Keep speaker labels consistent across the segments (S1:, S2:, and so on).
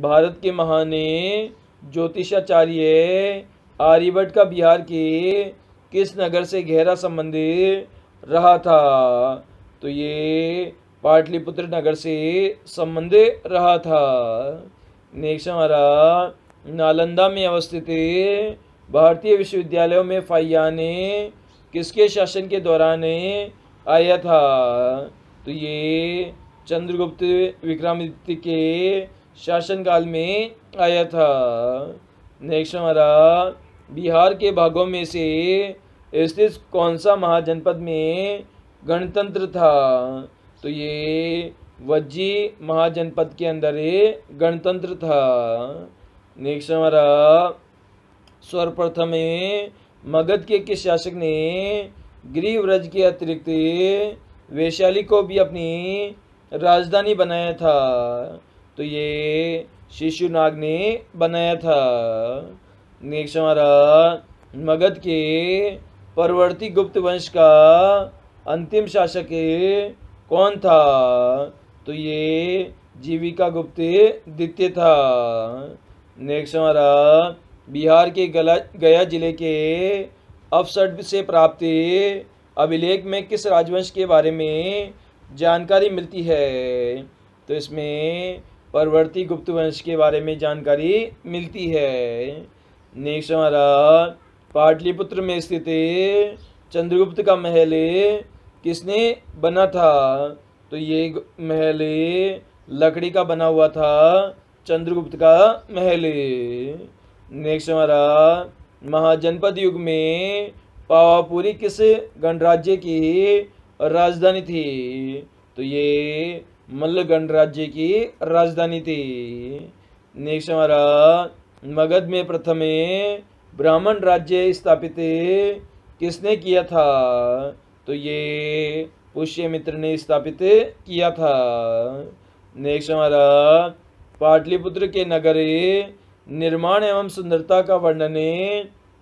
S1: भारत के महान ज्योतिषाचार्य आर्यभट्ट का बिहार के किस नगर से गहरा संबंध रहा था तो ये पाटलिपुत्र नगर से संबंध रहा था नेक्स्ट हमारा नालंदा में अवस्थित भारतीय विश्वविद्यालयों में फाइया ने किसके शासन के दौरान आया था तो ये चंद्रगुप्त विक्रमादित्य के शासनकाल में आया था नेक्स्ट हमारा बिहार के भागों में से स्थित कौन सा महाजनपद में गणतंत्र था तो ये वज्जी महाजनपद के अंदर ये गणतंत्र था नेक्स्ट हमारा सर्वप्रथम मगध के किस शासक ने ग्रीव्रज के अतिरिक्त वैशाली को भी अपनी राजधानी बनाया था तो ये शिशु नाग ने बनाया था नेक्स्ट हमारा मगध के परवर्ती गुप्त वंश का अंतिम शासक कौन था तो ये जीविका गुप्त द्वितीय था नेक्स्ट हमारा बिहार के गया जिले के अवसर से प्राप्त अभिलेख में किस राजवंश के बारे में जानकारी मिलती है तो इसमें परवर्ती गुप्त वंश के बारे में जानकारी मिलती है नेक्स्ट हमारा पाटलिपुत्र में स्थित चंद्रगुप्त का महल किसने बना था तो ये महल लकड़ी का बना हुआ था चंद्रगुप्त का महल नेक्स्ट हमारा महाजनपद युग में पावापुरी किस गणराज्य की राजधानी थी तो ये मल्ल गणराज्य की राजधानी थी नेक्स्ट हमारा मगध में प्रथम ब्राह्मण राज्य स्थापित किसने किया था तो ये पुष्यमित्र ने स्थापित किया था नेक्स्ट हमारा पाटलिपुत्र के नगर निर्माण एवं सुंदरता का वर्णन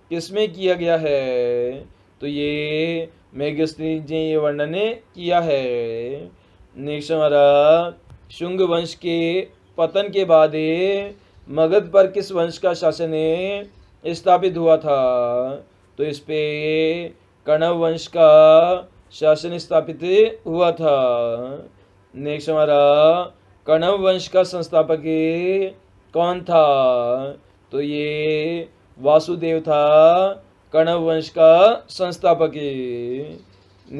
S1: किसमें किया गया है तो ये मेघस्त्री ने ये वर्णन किया है नेक्स्ट हमारा शुंग वंश के पतन के बाद मगध पर किस वंश का शासन स्थापित हुआ था तो इस पे कणव वंश का शासन स्थापित हुआ था नेक्स्ट हमारा कणव वंश का संस्थापक कौन था तो ये वासुदेव था कणव वंश का संस्थापक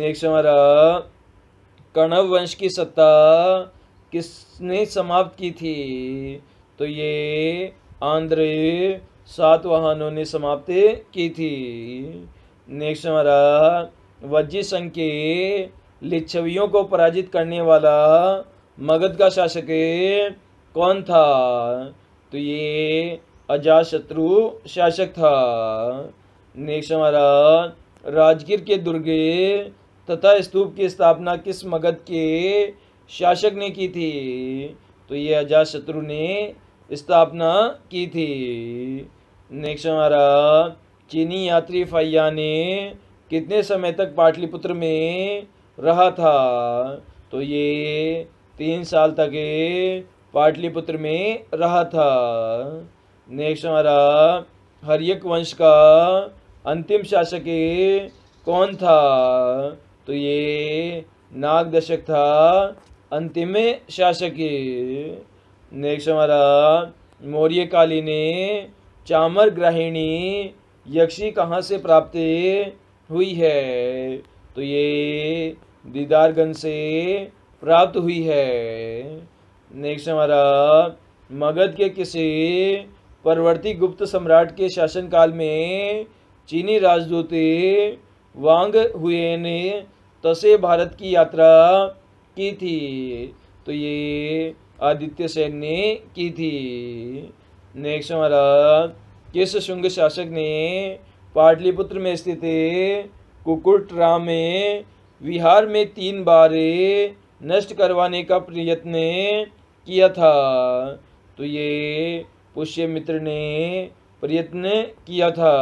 S1: नेक्स्ट हमारा कणव वंश की सत्ता किसने समाप्त की थी तो ये आंध्र सात वाहनों ने समाप्त की थी नेक्स्ट हमारा वज्जी संघ के लिच्छवियों को पराजित करने वाला मगध का शासक कौन था तो ये शत्रु शासक था नेक्स्ट हमारा राजगीर के दुर्गे तथा स्तूप की स्थापना किस मगध के शासक ने की थी तो ये शत्रु ने स्थापना की थी नेक्स्ट हमारा चीनी यात्री फैया ने कितने समय तक पाटलिपुत्र में रहा था तो ये तीन साल तक पाटलिपुत्र में रहा था नेक्स्ट हमारा हरियक वंश का अंतिम शासक कौन था तो ये दशक था अंतिम शासक नेक्स्ट हमारा मौर्य काली ने चामर ग्रहिणी यक्षी कहाँ से प्राप्त हुई है तो ये दीदारगंज से प्राप्त हुई है नेक्स्ट हमारा मगध के किसी परवर्ती गुप्त सम्राट के शासनकाल में चीनी राजदूत वांग हुए ने तसे भारत की यात्रा की थी तो ये आदित्य सेन ने की थी नेक्स्ट हमारा किस शुंग शासक ने पाटलिपुत्र में स्थित कुकुटरा में विहार में तीन बार नष्ट करवाने का प्रयत्न किया था तो ये पुष्य मित्र ने प्रयत्न किया था